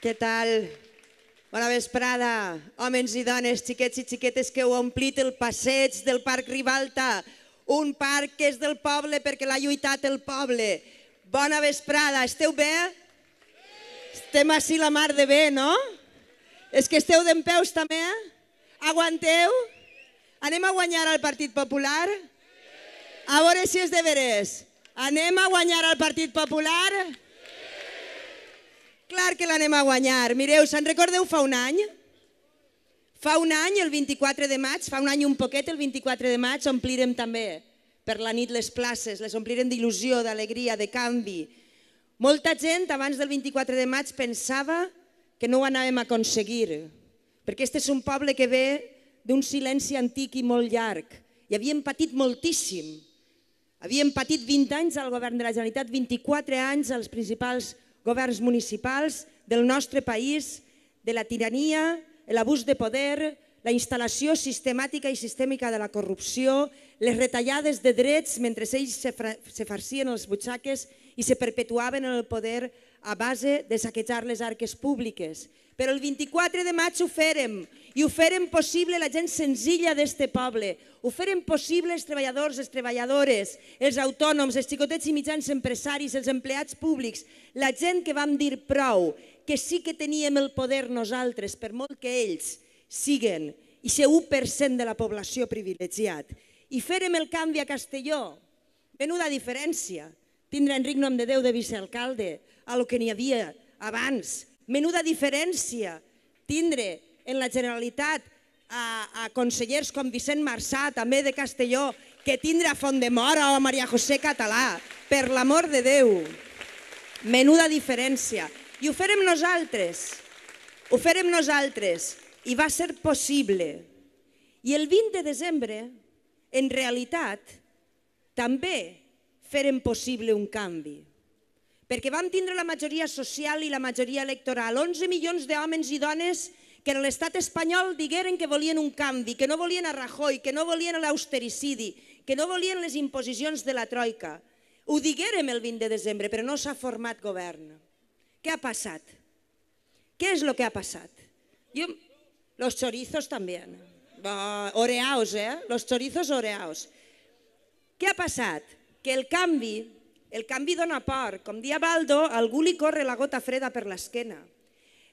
Què tal? Bona vesprada, homes i dones, xiquets i xiquetes que heu omplit el passeig del Parc Rivalta, un parc que és del poble perquè l'ha lluitat el poble. Bona vesprada, esteu bé? Estem així la mar de bé, no? És que esteu d'en peus també? Eh? Aguanteu? Anem a guanyar al Partit Popular? A veure si és de veres. Anem a guanyar al Partit Popular? Sí clar que l'anem a guanyar. Mireu, se'n recordeu fa un any? Fa un any, el 24 de maig, fa un any un poquet, el 24 de maig, omplirem també per la nit les places, les omplirem d'il·lusió, d'alegria, de canvi. Molta gent abans del 24 de maig pensava que no ho anàvem a aconseguir, perquè este és un poble que ve d'un silenci antic i molt llarg, i havien patit moltíssim. Havien patit 20 anys al govern de la Generalitat, 24 anys als principals governs municipals del nostre país, de la tirania, l'abús de poder, la instal·lació sistemàtica i sistèmica de la corrupció, les retallades de drets mentre ells se farcien els butxaques i se perpetuaven en el poder a base de saquejar les arques públiques. Però el 24 de maig ho fèrem, i ho fèrem possible la gent senzilla d'este poble, ho fèrem possible els treballadors, les treballadores, els autònoms, els xicotets i mitjans empresaris, els empleats públics, la gent que vam dir prou, que sí que teníem el poder nosaltres, per molt que ells siguen i ser 1% de la població privilegiat. I fèrem el canvi a Castelló, menuda diferència, tindre Enric Nom de Déu de vicealcalde, a lo que n'hi havia abans. Menuda diferència tindre en la Generalitat a, a consellers com Vicent Marçà, també de Castelló, que tindre a Font de Mora o a Maria José Català, per l'amor de Déu. Menuda diferència. I ho farem nosaltres, ho farem nosaltres, i va ser possible. I el 20 de desembre, en realitat, també feren possible un canvi. Perquè vam tindre la majoria social i la majoria electoral, 11 milions d'homes i dones que en l'estat espanyol digueren que volien un canvi, que no volien a Rajoy, que no volien l'austericidi, que no volien les imposicions de la Troika. Ho diguèrem el 20 de desembre, però no s'ha format govern. Què ha passat? Què és el que ha passat? Jo... Los chorizos també. oreaos, eh? Los chorizos oreaos. Què ha passat? que el canvi, el canvi dona por. Com dia Baldo, algú li corre la gota freda per l'esquena.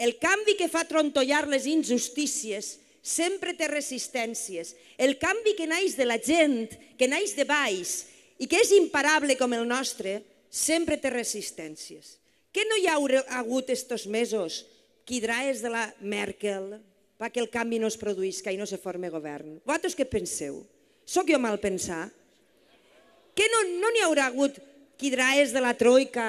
El canvi que fa trontollar les injustícies sempre té resistències. El canvi que naix de la gent, que naix de baix i que és imparable com el nostre, sempre té resistències. Què no hi ha hagut estos mesos? és de la Merkel, perquè que el canvi no es produïsca i no se forme govern. Vosaltres què penseu? Soc jo mal pensar? Que no n'hi no haurà hagut quidraes de la troika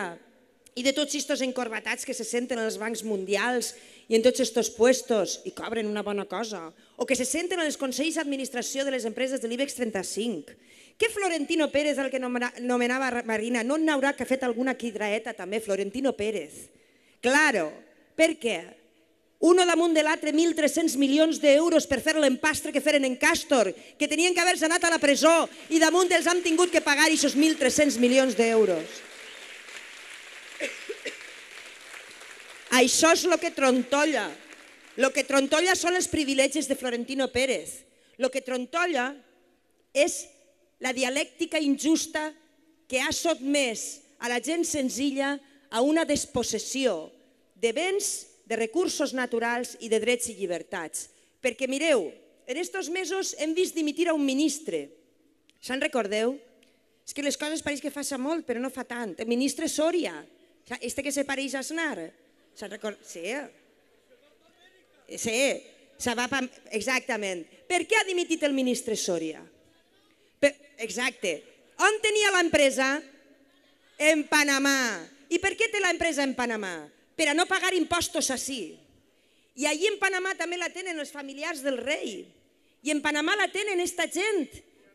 i de tots aquests encorbatats que se senten als bancs mundials i en tots aquests puestos i cobren una bona cosa, o que se senten als consells d'administració de les empreses de l'IBEX 35. Que Florentino Pérez, el que nomenava Marina, no n'haurà que ha fet alguna quidraeta també, Florentino Pérez. Claro, per què? Uno damunt de l'altre 1.300 milions d'euros per fer l'empastre que feren en Càstor, que tenien que haver-se anat a la presó i damunt els han tingut que pagar aquests 1.300 milions d'euros. Això és el que trontolla. El que trontolla són els privilegis de Florentino Pérez. El que trontolla és la dialèctica injusta que ha sotmès a la gent senzilla a una despossessió de béns de recursos naturals i de drets i llibertats. Perquè mireu, en aquests mesos hem vist dimitir a un ministre. Se'n recordeu? És que les coses pareix que faça molt, però no fa tant. El ministre Sòria, este que se pareix a Aznar. Se'n recorda? Sí. Sí, se va... Exactament. Per què ha dimitit el ministre Sòria? Per... Exacte. On tenia l'empresa? En Panamà. I per què té l'empresa en Panamà? per a no pagar impostos així. I allí en Panamà també la tenen els familiars del rei. I en Panamà la tenen esta gent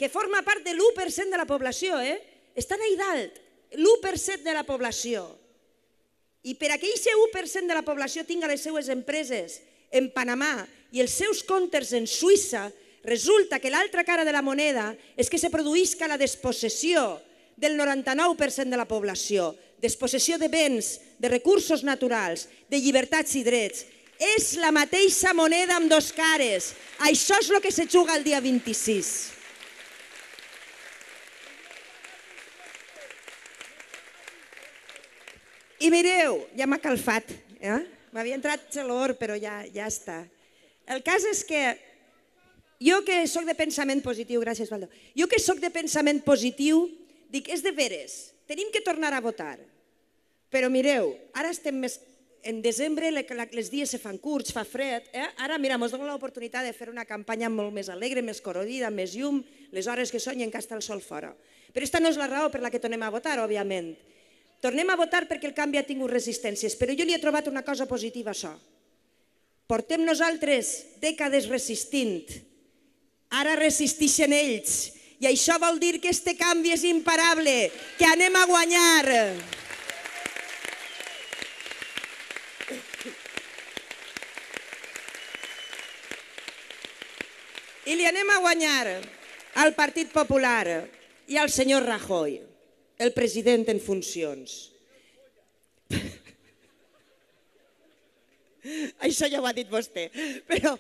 que forma part de l'1% de la població. Eh? Estan ahí dalt, l'1% de la població. I per a que aquest 1% de la població tinga les seues empreses en Panamà i els seus comptes en Suïssa, resulta que l'altra cara de la moneda és que se produïsca la despossessió del 99% de la població, d'exposició de béns, de recursos naturals, de llibertats i drets. És la mateixa moneda amb dos cares. Això és el que se juga el dia 26. I mireu, ja m'ha calfat. Eh? M'havia entrat gelor, però ja, ja està. El cas és que jo que sóc de pensament positiu, gràcies Valdo, jo que sóc de pensament positiu, dic, és de veres, tenim que tornar a votar. Però mireu, ara estem més... En desembre les dies se fan curts, fa fred, eh? ara mira, ens donen l'oportunitat de fer una campanya molt més alegre, més corodida, més llum, les hores que són i encara està el sol fora. Però aquesta no és la raó per la que tornem a votar, òbviament. Tornem a votar perquè el canvi ha tingut resistències, però jo li he trobat una cosa positiva a això. Portem nosaltres dècades resistint, ara resisteixen ells, i això vol dir que este canvi és imparable, que anem a guanyar. I li anem a guanyar al Partit Popular i al senyor Rajoy, el president en funcions. Això ja ho ha dit vostè. Però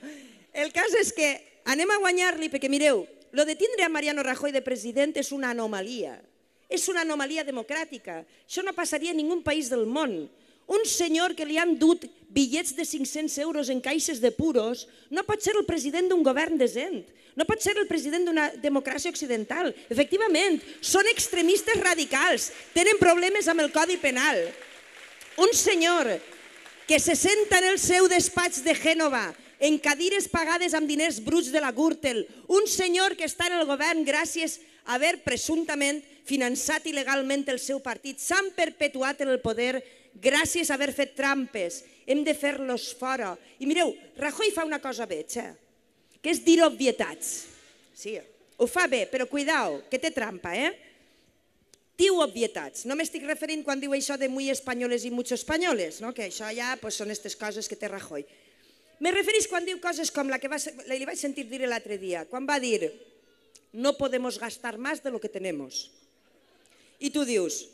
el cas és que anem a guanyar-li, perquè mireu, lo de tindre a Mariano Rajoy de president és una anomalia. És una anomalia democràtica. Això no passaria en ningun país del món. Un senyor que li han dut bitllets de 500 euros en caixes de puros no pot ser el president d'un govern decent, no pot ser el president d'una democràcia occidental. Efectivament, són extremistes radicals, tenen problemes amb el Codi Penal. Un senyor que se senta en el seu despatx de Gènova, en cadires pagades amb diners bruts de la Gürtel, un senyor que està en el govern gràcies a haver presumptament finançat il·legalment el seu partit. S'han perpetuat en el poder gràcies a haver fet trampes. Hem de fer-los fora. I mireu, Rajoy fa una cosa bé, eh? que és dir obvietats. Sí, ho fa bé, però cuidao, que té trampa, eh? diu obvietats. No m'estic referint quan diu això de muy españoles y muchos españoles, no? que això ja pues, són aquestes coses que té Rajoy. Me referís quan diu coses com la que va, la, li vaig sentir dir l'altre dia, quan va dir no podemos gastar más de lo que tenemos. I tu dius,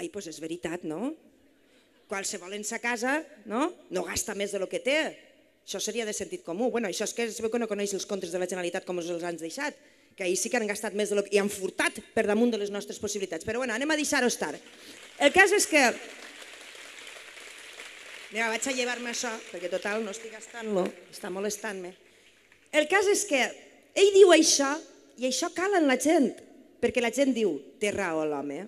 ai, pues és veritat, no? Qualsevol en sa casa no, no gasta més de lo que té. Això seria de sentit comú. Bueno, això és que es veu que no coneix els comptes de la Generalitat com els han deixat que ahir sí que han gastat més de lo que... i han furtat per damunt de les nostres possibilitats. Però bueno, anem a deixar-ho estar. El cas és que... Mira, vaig a llevar-me això, perquè total no estic gastant-lo, està molestant-me. El cas és que ell diu això i això cala en la gent, perquè la gent diu, té raó l'home,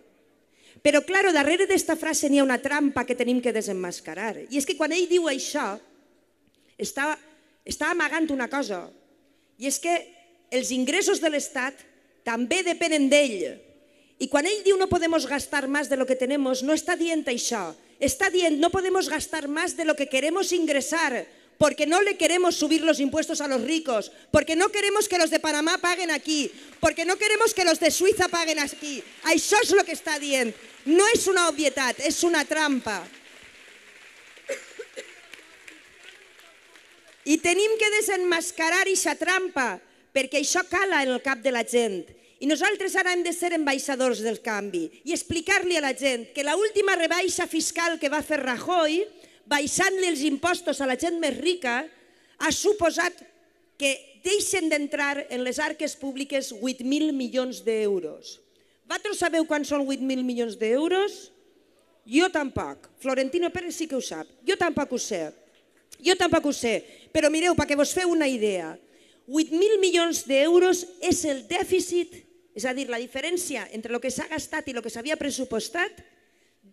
Però, claro, darrere d'esta frase n'hi ha una trampa que tenim que desenmascarar. I és que quan ell diu això, està, està amagant una cosa. I és que Los ingresos del Estado también dependen de él y cuando él que no podemos gastar más de lo que tenemos, no está y ya Está bien, no podemos gastar más de lo que queremos ingresar, porque no le queremos subir los impuestos a los ricos, porque no queremos que los de Panamá paguen aquí, porque no queremos que los de Suiza paguen aquí. Eso es lo que está bien. No es una obviedad, es una trampa. Y tenemos que desenmascarar esa trampa, perquè això cala en el cap de la gent. I nosaltres ara hem de ser ambaixadors del canvi i explicar-li a la gent que l'última rebaixa fiscal que va fer Rajoy, baixant-li els impostos a la gent més rica, ha suposat que deixen d'entrar en les arques públiques 8.000 milions d'euros. Vosaltres sabeu quants són 8.000 milions d'euros? Jo tampoc. Florentino Pérez sí que ho sap. Jo tampoc ho sé. Jo tampoc ho sé. Però mireu, perquè vos feu una idea, 8.000 milions d'euros és el dèficit, és a dir, la diferència entre el que s'ha gastat i el que s'havia pressupostat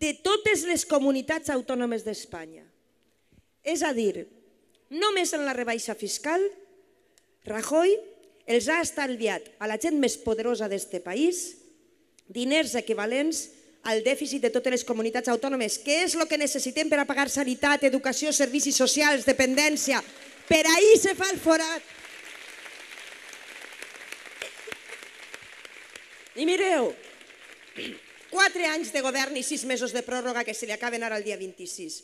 de totes les comunitats autònomes d'Espanya. És a dir, només en la rebaixa fiscal, Rajoy els ha estalviat a la gent més poderosa d'este país diners equivalents al dèficit de totes les comunitats autònomes, que és el que necessitem per a pagar sanitat, educació, servicis socials, dependència. Per ahir se fa el forat. I mireu, quatre anys de govern i sis mesos de pròrroga que se li acaben ara el dia 26.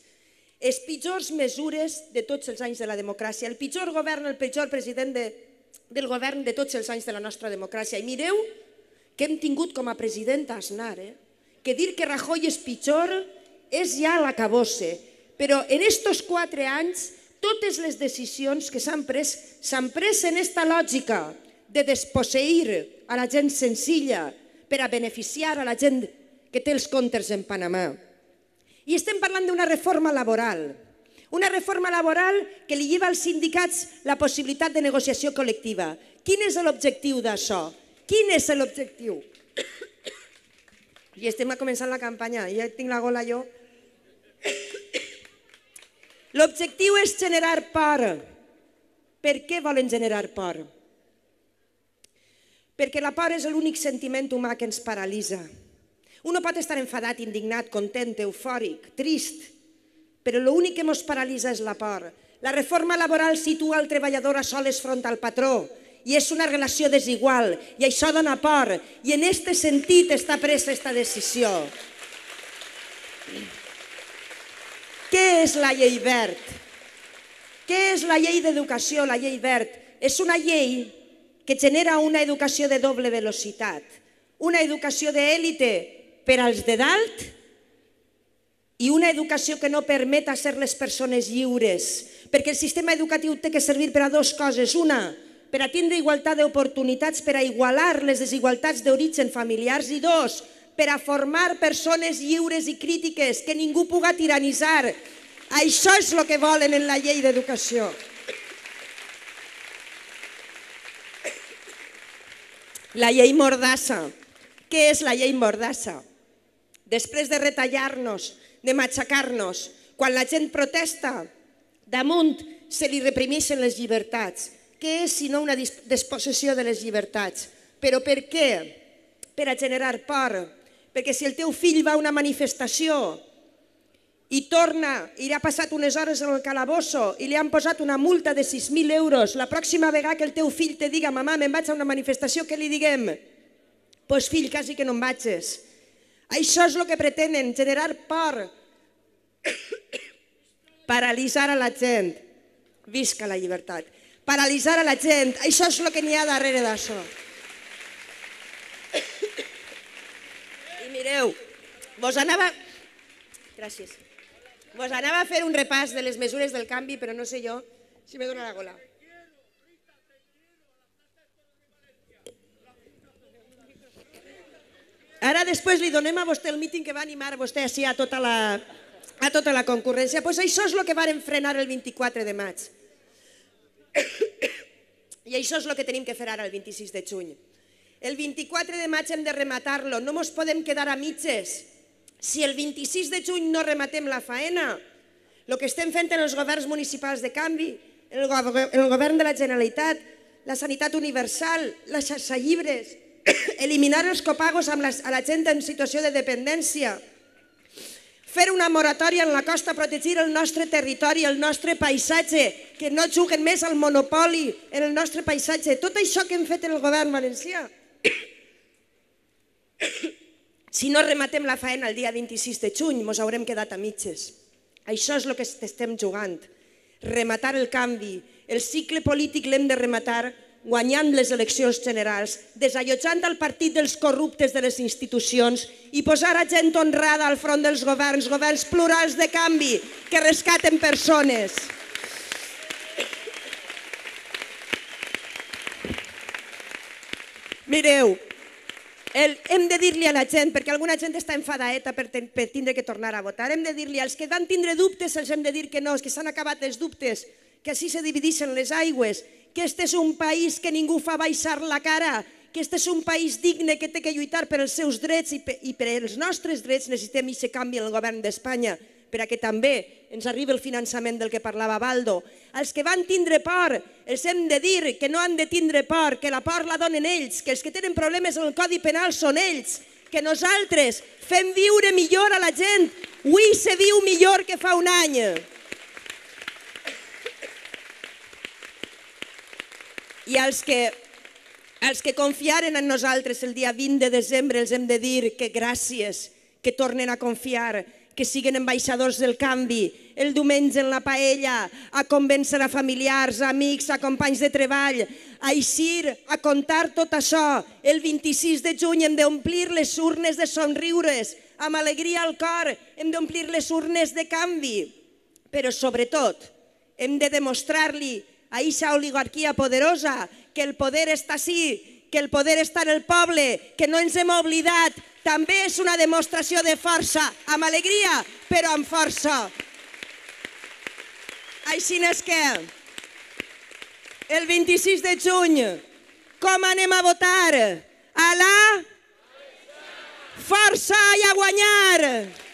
Les pitjors mesures de tots els anys de la democràcia, el pitjor govern, el pitjor president de, del govern de tots els anys de la nostra democràcia. I mireu que hem tingut com a president Aznar, eh? que dir que Rajoy és pitjor és ja la cabosse. Però en aquests quatre anys, totes les decisions que s'han pres s'han pres en esta lògica de desposseir a la gent senzilla, per a beneficiar a la gent que té els comptes en Panamà. I estem parlant d'una reforma laboral, una reforma laboral que li lleva als sindicats la possibilitat de negociació col·lectiva. Quin és l'objectiu d'això? Quin és l'objectiu? I estem començant la campanya, ja tinc la gola jo. L'objectiu és generar por. Per què volen generar por? perquè la por és l'únic sentiment humà que ens paralitza. Uno pot estar enfadat, indignat, content, eufòric, trist, però l'únic que ens paralitza és la por. La reforma laboral situa el treballador a soles front al patró i és una relació desigual i això dona por i en aquest sentit està presa esta decisió. Què és la llei verd? Què és la llei d'educació, la llei verd? És una llei que genera una educació de doble velocitat, una educació d'èlite per als de dalt i una educació que no permeta ser les persones lliures, perquè el sistema educatiu té que servir per a dues coses. Una, per a tindre igualtat d'oportunitats, per a igualar les desigualtats d'origen familiars i dos, per a formar persones lliures i crítiques que ningú puga tiranitzar. Això és el que volen en la llei d'educació. La llei Mordassa. Què és la llei Mordassa? Després de retallar-nos, de matxacar-nos, quan la gent protesta, damunt se li reprimeixen les llibertats. Què és sinó una despossessió de les llibertats? Però per què? Per a generar por. Perquè si el teu fill va a una manifestació i torna i ha passat unes hores en el calabosso i li han posat una multa de 6.000 euros, la pròxima vegada que el teu fill te diga «Mamà, me'n vaig a una manifestació», què li diguem? «Pues fill, quasi que no em vagis». Això és el que pretenen, generar por, paralitzar a la gent. Visca la llibertat. Paralitzar a la gent, això és el que n'hi ha darrere d'això. I mireu, vos anava... Gràcies. Vos anava a fer un repàs de les mesures del canvi, però no sé jo si me dóna la gola. Ara després li donem a vostè el míting que va animar vostè així a tota la, a tota la concurrència. Doncs pues això és el que varen frenar el 24 de maig. I això és el que tenim que fer ara el 26 de juny. El 24 de maig hem de rematar-lo, no ens podem quedar a mitges. Si el 26 de juny no rematem la faena, el que estem fent en els governs municipals de canvi, en el, govern de la Generalitat, la sanitat universal, la xarxa llibres, eliminar els copagos amb a la gent en situació de dependència, fer una moratòria en la costa, protegir el nostre territori, el nostre paisatge, que no juguen més al monopoli en el nostre paisatge. Tot això que hem fet en el govern valencià. Si no rematem la faena el dia 26 de juny, ens haurem quedat a mitges. Això és el que estem jugant. Rematar el canvi. El cicle polític l'hem de rematar guanyant les eleccions generals, desallotjant el partit dels corruptes de les institucions i posar a gent honrada al front dels governs, governs plurals de canvi, que rescaten persones. Mireu, el, hem de dir-li a la gent, perquè alguna gent està enfadaeta per, ten, per tindre que tornar a votar, hem de dir-li als que van tindre dubtes, els hem de dir que no, que s'han acabat els dubtes, que així se divideixen les aigües, que este és un país que ningú fa baixar la cara, que este és un país digne que té que lluitar per els seus drets i per, i per els nostres drets necessitem i se canvi el govern d'Espanya per a que també ens arribi el finançament del que parlava Baldo. Els que van tindre por, els hem de dir que no han de tindre por, que la por la donen ells, que els que tenen problemes en el Codi Penal són ells, que nosaltres fem viure millor a la gent. Avui se viu millor que fa un any. I els que, Els que confiaren en nosaltres el dia 20 de desembre els hem de dir que gràcies, que tornen a confiar, que siguin ambaixadors del canvi, el diumenge en la paella, a convèncer a familiars, a amics, a companys de treball, a eixir, a contar tot això. El 26 de juny hem d'omplir les urnes de somriures, amb alegria al cor, hem d'omplir les urnes de canvi. Però sobretot, hem de demostrar-li a aquesta oligarquia poderosa que el poder està així, que el poder està en el poble, que no ens hem oblidat. També és una demostració de força, amb alegria, però amb força. Així és que el 26 de juny, com anem a votar? A la força i a guanyar!